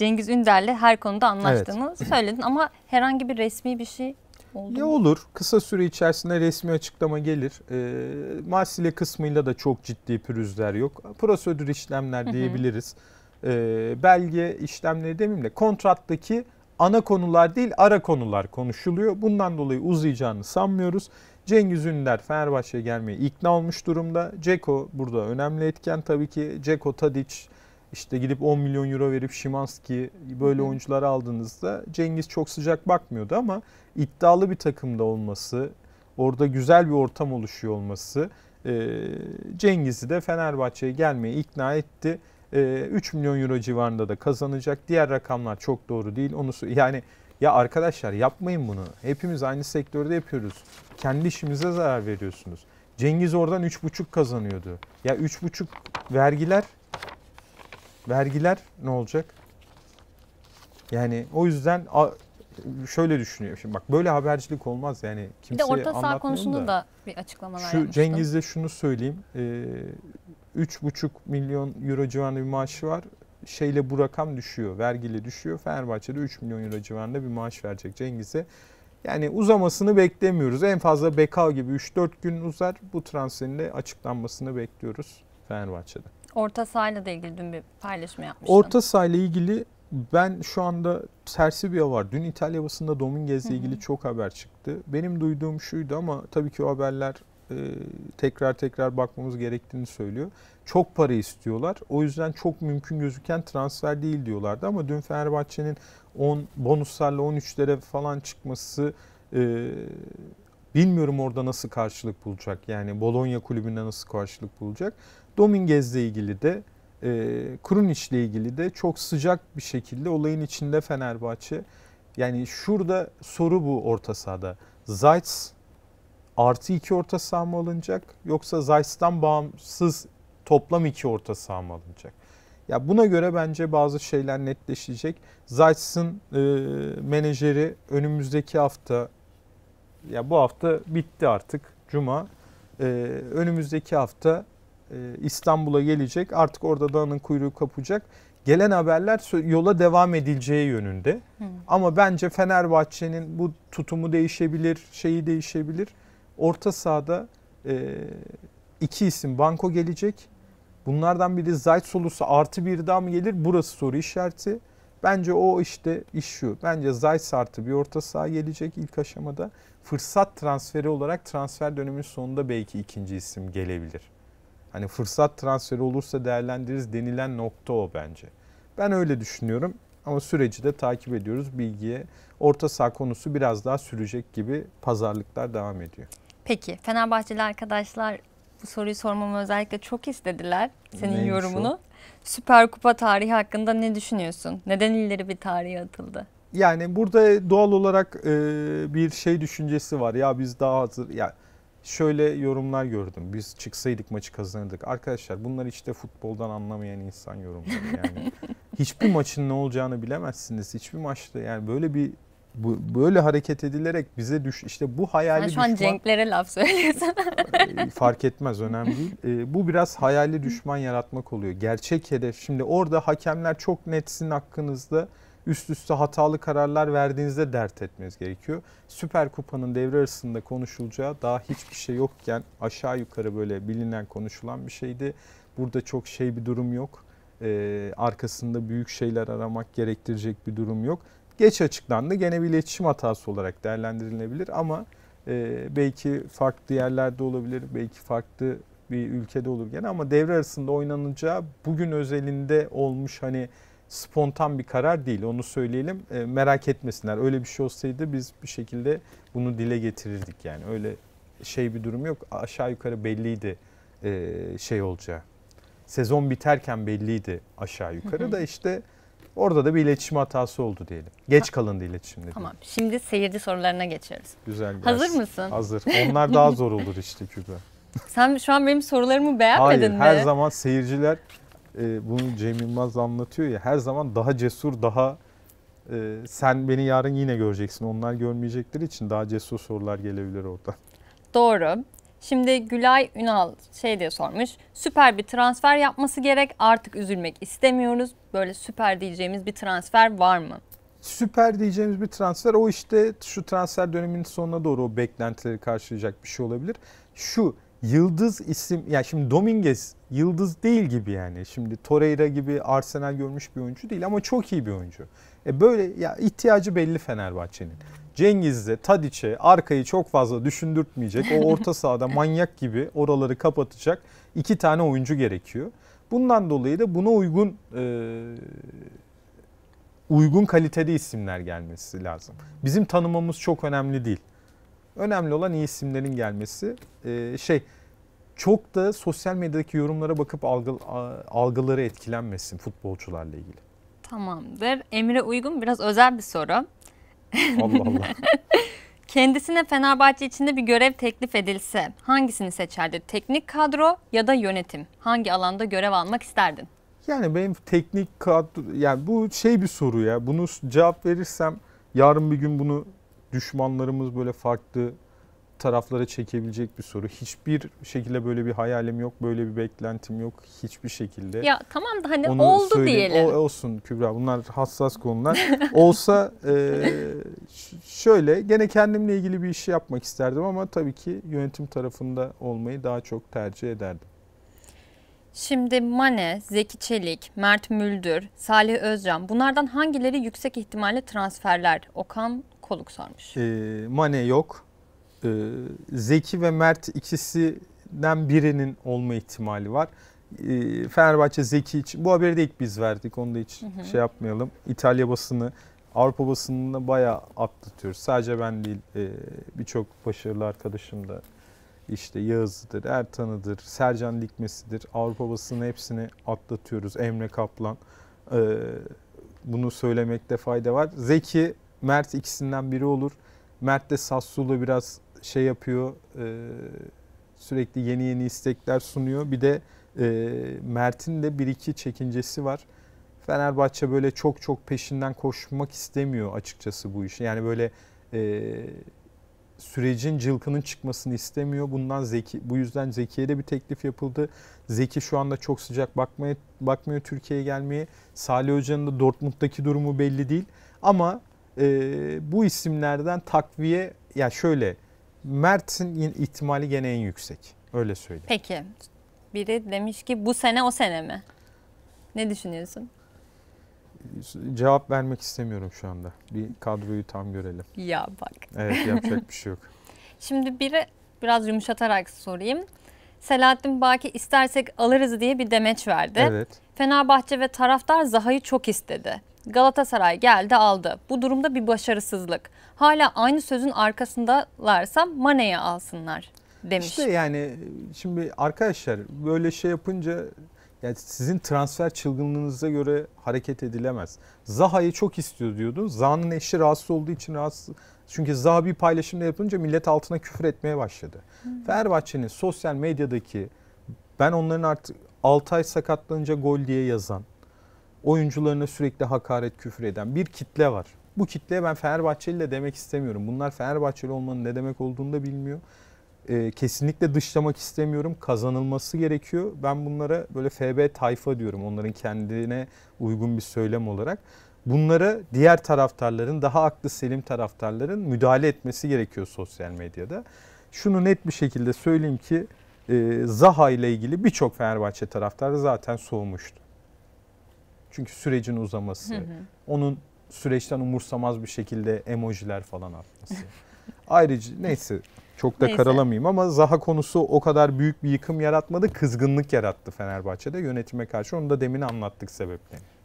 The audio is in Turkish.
Cengiz Ünder'le her konuda anlaştığını evet. söyledin ama herhangi bir resmi bir şey oldu Ne mu? olur. Kısa süre içerisinde resmi açıklama gelir. E, ee, mahsile kısmıyla da çok ciddi pürüzler yok. Prosedür işlemler diyebiliriz. E, belge işlemleri demeyeyim de kontrattaki ana konular değil ara konular konuşuluyor. Bundan dolayı uzayacağını sanmıyoruz. Cengiz Ünder Fenerbahçe'ye gelmeye ikna olmuş durumda. Ceko burada önemli etken tabii ki. Ceko Tadic işte gidip 10 milyon euro verip Şimanski böyle oyuncuları aldığınızda Cengiz çok sıcak bakmıyordu ama iddialı bir takımda olması, orada güzel bir ortam oluşuyor olması Cengiz'i de Fenerbahçe'ye gelmeye ikna etti. 3 milyon euro civarında da kazanacak. Diğer rakamlar çok doğru değil. Onu yani ya arkadaşlar yapmayın bunu. Hepimiz aynı sektörde yapıyoruz. Kendi işimize zarar veriyorsunuz. Cengiz oradan 3,5 kazanıyordu. Ya 3,5 vergiler Vergiler ne olacak? Yani o yüzden şöyle düşünüyor. Şimdi bak böyle habercilik olmaz yani kimseye Bir de orta saha konusunda da, da bir açıklamalar şu yapmıştım. Cengiz'de şunu söyleyeyim. Ee, üç ee, buçuk milyon euro civarında bir maaşı var. Şeyle bu rakam düşüyor. vergili düşüyor. Fenerbahçe'de 3 milyon euro civarında bir maaş verecek Cengiz'e. Yani uzamasını beklemiyoruz. En fazla Bekal gibi 3-4 gün uzar. Bu transferin de açıklanmasını bekliyoruz. Fenerbahçe'de. Orta sahayla da ilgili dün bir paylaşım yapmıştım. Orta sahayla ilgili ben şu anda tersi bir var. Dün İtalya basında Dominguez'le ilgili Hı-hı. çok haber çıktı. Benim duyduğum şuydu ama tabii ki o haberler e, tekrar tekrar bakmamız gerektiğini söylüyor. Çok para istiyorlar. O yüzden çok mümkün gözüken transfer değil diyorlardı ama dün Fenerbahçe'nin 10 bonuslarla 13'lere falan çıkması e, bilmiyorum orada nasıl karşılık bulacak. Yani Bologna kulübünde nasıl karşılık bulacak. Dominguez'le ilgili de e, Krunic ile ilgili de çok sıcak bir şekilde olayın içinde Fenerbahçe. Yani şurada soru bu orta sahada. Zayt's artı iki orta saha mı alınacak yoksa Zayt's'tan bağımsız toplam iki orta saha mı alınacak? Ya buna göre bence bazı şeyler netleşecek. Zayt's'ın e, menajeri önümüzdeki hafta ya bu hafta bitti artık cuma. E, önümüzdeki hafta e, İstanbul'a gelecek. Artık orada dağının kuyruğu kapacak. Gelen haberler yola devam edileceği yönünde. Hı. Ama bence Fenerbahçe'nin bu tutumu değişebilir, şeyi değişebilir. Orta sahada e, iki isim banko gelecek. Bunlardan biri Zayt Solus'a artı bir daha mı gelir? Burası soru işareti. Bence o işte iş şu. Bence Zayt artı bir orta saha gelecek ilk aşamada. Fırsat transferi olarak transfer döneminin sonunda belki ikinci isim gelebilir. Hani fırsat transferi olursa değerlendiririz denilen nokta o bence. Ben öyle düşünüyorum ama süreci de takip ediyoruz bilgiye. Orta saha konusu biraz daha sürecek gibi pazarlıklar devam ediyor. Peki Fenerbahçeli arkadaşlar bu soruyu sormamı özellikle çok istediler senin Neymiş yorumunu. O? Süper Kupa tarihi hakkında ne düşünüyorsun? Neden ileri bir tarihe atıldı? Yani burada doğal olarak e, bir şey düşüncesi var. Ya biz daha hazır ya yani şöyle yorumlar gördüm. Biz çıksaydık maçı kazanırdık. Arkadaşlar bunlar işte futboldan anlamayan insan yorumları yani. Hiçbir maçın ne olacağını bilemezsiniz. Hiçbir maçta yani böyle bir bu, böyle hareket edilerek bize düş işte bu hayali düşman. Şu an düşman, Cenklere laf söylüyorsun. fark etmez önemli değil. E, bu biraz hayali düşman yaratmak oluyor. Gerçek hedef şimdi orada hakemler çok netsin hakkınızda üst üste hatalı kararlar verdiğinizde dert etmeniz gerekiyor. Süper Kupa'nın devre arasında konuşulacağı daha hiçbir şey yokken aşağı yukarı böyle bilinen konuşulan bir şeydi. Burada çok şey bir durum yok. Ee, arkasında büyük şeyler aramak gerektirecek bir durum yok. Geç açıklandı. Gene bir iletişim hatası olarak değerlendirilebilir ama e, belki farklı yerlerde olabilir. Belki farklı bir ülkede olur gene ama devre arasında oynanacağı bugün özelinde olmuş hani spontan bir karar değil onu söyleyelim. E, merak etmesinler. Öyle bir şey olsaydı biz bir şekilde bunu dile getirirdik yani. Öyle şey bir durum yok. Aşağı yukarı belliydi e, şey olacağı. Sezon biterken belliydi aşağı yukarı da işte orada da bir iletişim hatası oldu diyelim. Geç kalındı iletişimde. Diyelim. Tamam. Şimdi seyirci sorularına geçiyoruz. Güzel. Gelsin. Hazır mısın? Hazır. Onlar daha zor olur işte Kübra. Sen şu an benim sorularımı beğenmedin Hayır, mi? Hayır her zaman seyirciler e, bunu Cem Yılmaz anlatıyor ya her zaman daha cesur daha e, sen beni yarın yine göreceksin onlar görmeyecekleri için daha cesur sorular gelebilir orada Doğru. Şimdi Gülay Ünal şey diye sormuş. Süper bir transfer yapması gerek. Artık üzülmek istemiyoruz. Böyle süper diyeceğimiz bir transfer var mı? Süper diyeceğimiz bir transfer o işte şu transfer döneminin sonuna doğru o beklentileri karşılayacak bir şey olabilir. Şu yıldız isim yani şimdi Dominguez yıldız değil gibi yani. Şimdi Torreira gibi Arsenal görmüş bir oyuncu değil ama çok iyi bir oyuncu. E böyle ya ihtiyacı belli Fenerbahçe'nin. Cengiz'de, Tadiç'e arkayı çok fazla düşündürtmeyecek. O orta sahada manyak gibi oraları kapatacak iki tane oyuncu gerekiyor. Bundan dolayı da buna uygun e, uygun kalitede isimler gelmesi lazım. Bizim tanımamız çok önemli değil. Önemli olan iyi isimlerin gelmesi. Ee, şey çok da sosyal medyadaki yorumlara bakıp algı, algıları etkilenmesin futbolcularla ilgili. Tamamdır. Emre Uygun biraz özel bir soru. Allah Allah. Kendisine Fenerbahçe içinde bir görev teklif edilse hangisini seçerdi? Teknik kadro ya da yönetim? Hangi alanda görev almak isterdin? Yani benim teknik kadro yani bu şey bir soru ya. Bunu cevap verirsem yarın bir gün bunu düşmanlarımız böyle farklı taraflara çekebilecek bir soru. Hiçbir şekilde böyle bir hayalim yok, böyle bir beklentim yok hiçbir şekilde. Ya tamam da hani Onu oldu söyleyeyim. diyelim. O, olsun Kübra bunlar hassas konular. Olsa e, şöyle gene kendimle ilgili bir işi yapmak isterdim ama tabii ki yönetim tarafında olmayı daha çok tercih ederdim. Şimdi Mane, Zeki Çelik, Mert Müldür, Salih Özcan bunlardan hangileri yüksek ihtimalle transferler? Okan Konuk sormuş. E, ee, Mane yok. E, Zeki ve Mert ikisinden birinin olma ihtimali var. E, Fenerbahçe Zeki için bu haberi de ilk biz verdik. Onu da hiç hı hı. şey yapmayalım. İtalya basını Avrupa basınında bayağı atlatıyoruz. Sadece ben değil e, birçok başarılı arkadaşım da işte Yağız'dır, Ertan'ıdır, Sercan Dikmesi'dir. Avrupa basını hepsini atlatıyoruz. Emre Kaplan. E, bunu söylemekte fayda var. Zeki Mert ikisinden biri olur. Mert de Sassu'la biraz şey yapıyor. E, sürekli yeni yeni istekler sunuyor. Bir de e, Mert'in de bir iki çekincesi var. Fenerbahçe böyle çok çok peşinden koşmak istemiyor açıkçası bu işi. Yani böyle e, sürecin cılkının çıkmasını istemiyor. Bundan Zeki bu yüzden Zeki'ye de bir teklif yapıldı. Zeki şu anda çok sıcak bakmaya bakmıyor Türkiye'ye gelmeye. Salih Hoca'nın da Dortmund'daki durumu belli değil. Ama e, bu isimlerden takviye ya yani şöyle Mert'in ihtimali gene en yüksek. Öyle söyleyeyim. Peki. Biri demiş ki bu sene o sene mi? Ne düşünüyorsun? Cevap vermek istemiyorum şu anda. Bir kadroyu tam görelim. Ya bak. Evet yapacak bir şey yok. Şimdi biri biraz yumuşatarak sorayım. Selahattin Baki istersek alırız diye bir demeç verdi. Evet. Fenerbahçe ve taraftar Zaha'yı çok istedi. Galatasaray geldi aldı. Bu durumda bir başarısızlık. Hala aynı sözün arkasındalarsa Mane'ye alsınlar demiş. İşte yani e, şimdi arkadaşlar böyle şey yapınca yani sizin transfer çılgınlığınıza göre hareket edilemez. Zaha'yı çok istiyor diyordu. Zaha'nın eşi rahatsız olduğu için rahatsız. Çünkü Zaha bir paylaşımda yapınca millet altına küfür etmeye başladı. Hmm. Fenerbahçe'nin sosyal medyadaki ben onların artık 6 ay sakatlanınca gol diye yazan oyuncularına sürekli hakaret küfür eden bir kitle var. Bu kitleye ben Fenerbahçeli de demek istemiyorum. Bunlar Fenerbahçeli olmanın ne demek olduğunu da bilmiyor. Ee, kesinlikle dışlamak istemiyorum. Kazanılması gerekiyor. Ben bunlara böyle FB tayfa diyorum. Onların kendine uygun bir söylem olarak. Bunlara diğer taraftarların, daha aklı selim taraftarların müdahale etmesi gerekiyor sosyal medyada. Şunu net bir şekilde söyleyeyim ki e, Zaha ile ilgili birçok Fenerbahçe taraftarı zaten soğumuştu. Çünkü sürecin uzaması, hı hı. onun süreçten umursamaz bir şekilde emojiler falan atması. Ayrıca neyse çok da neyse. karalamayayım ama Zaha konusu o kadar büyük bir yıkım yaratmadı. Kızgınlık yarattı Fenerbahçe'de yönetime karşı. Onu da demin anlattık sebeplerini.